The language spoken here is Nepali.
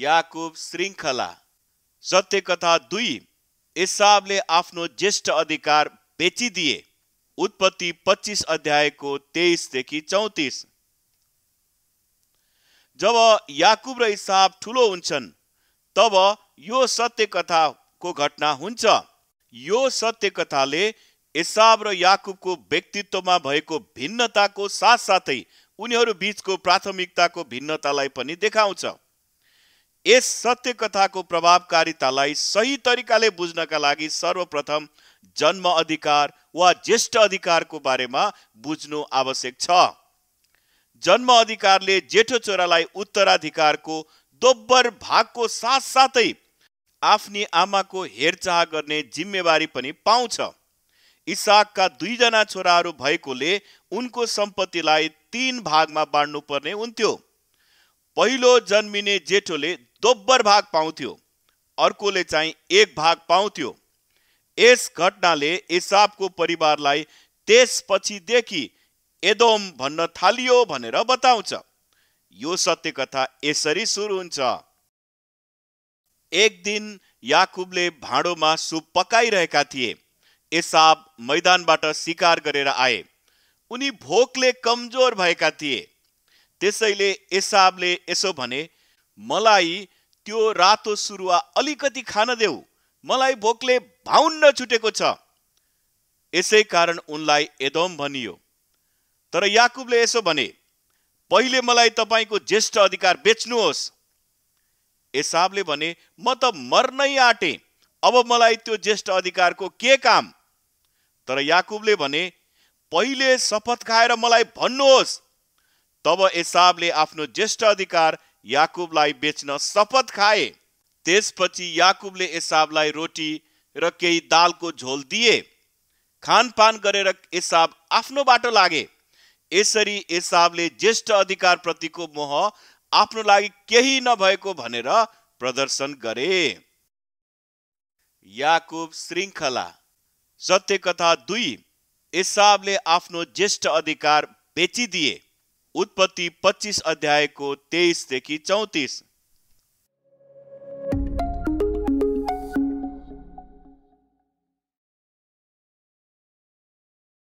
याकुब श्रृङ्खला सत्य कथा दुई एसाबले आफ्नो ज्येष्ठ अधिकार बेचिदिए उत्पत्ति पच्चिस अध्यायको तेइसदेखि चौतिस जब याकुब र इसाब ठुलो हुन्छन् तब यो सत्य कथाको घटना हुन्छ यो सत्य कथाले इसाब र याकुबको व्यक्तित्वमा भएको भिन्नताको साथसाथै उनीहरू बिचको प्राथमिकताको भिन्नतालाई पनि देखाउँछ यस सत्य कथाको प्रभावकारितालाई सही तरिकाले बुझ्नका लागि सर्वप्रथम जन्म अधिकार वा ज्येष्ठ अधिकारको बारेमा बुझ्नु आवश्यक छ जन्म अधिकारले जेठो छोरालाई उत्तराधिकारको दोब्बर भागको साथसाथै आफ्नी आमाको हेरचाह गर्ने जिम्मेवारी पनि पाउँछ इसाकका दुईजना छोराहरू भएकोले उनको सम्पत्तिलाई तीन भागमा बाँड्नुपर्ने हुन्थ्यो पहिलो जन्मिने जेठोले दोब्बर भाग पाउँथ्यो अर्कोले चाहिँ एक भाग पाउँथ्यो यस घटनाले एसाबको परिवारलाई त्यसपछिदेखि एदोम भन्न थालियो भनेर बताउँछ यो सत्य कथा यसरी सुरु हुन्छ एक दिन याकुबले भाँडोमा सुप पकाइरहेका थिए एसाब मैदानबाट सिकार गरेर आए उनी भोकले कमजोर भएका थिए त्यसैले एसाबले यसो भने मलाई त्यो रातो सुरुवा अलिकति खान देऊ मलाई भोकले भाउन्न छुटेको छ यसै कारण उनलाई एदम भनियो तर याकुबले यसो भने पहिले मलाई तपाईँको ज्येष्ठ अधिकार बेच्नुहोस् एसाबले भने म त मर्नै आँटेँ अब मलाई त्यो ज्येष्ठ अधिकारको के काम तर याकुबले भने पहिले शपथ खाएर मलाई भन्नुहोस् तब एसाबले आफ्नो ज्येष्ठ अधिकार याकुबलाई बेच्न शपथ खाए त्यसपछि याकुबले एसाबलाई रोटी र केही दालको झोल दिए खानपान गरेर एसाब आफ्नो बाटो लागे यसरी एसाबले ज्येष्ठ अधिकारप्रतिको मोह आफ्नो लागि केही नभएको भनेर प्रदर्शन गरे याकुब श्रृङ्खला सत्य कथा दुई एसाबले आफ्नो ज्येष्ठ अधिकार बेचिदिए उत्पत्ति पच्चिस अध्यायको तेइसदेखि चौतिस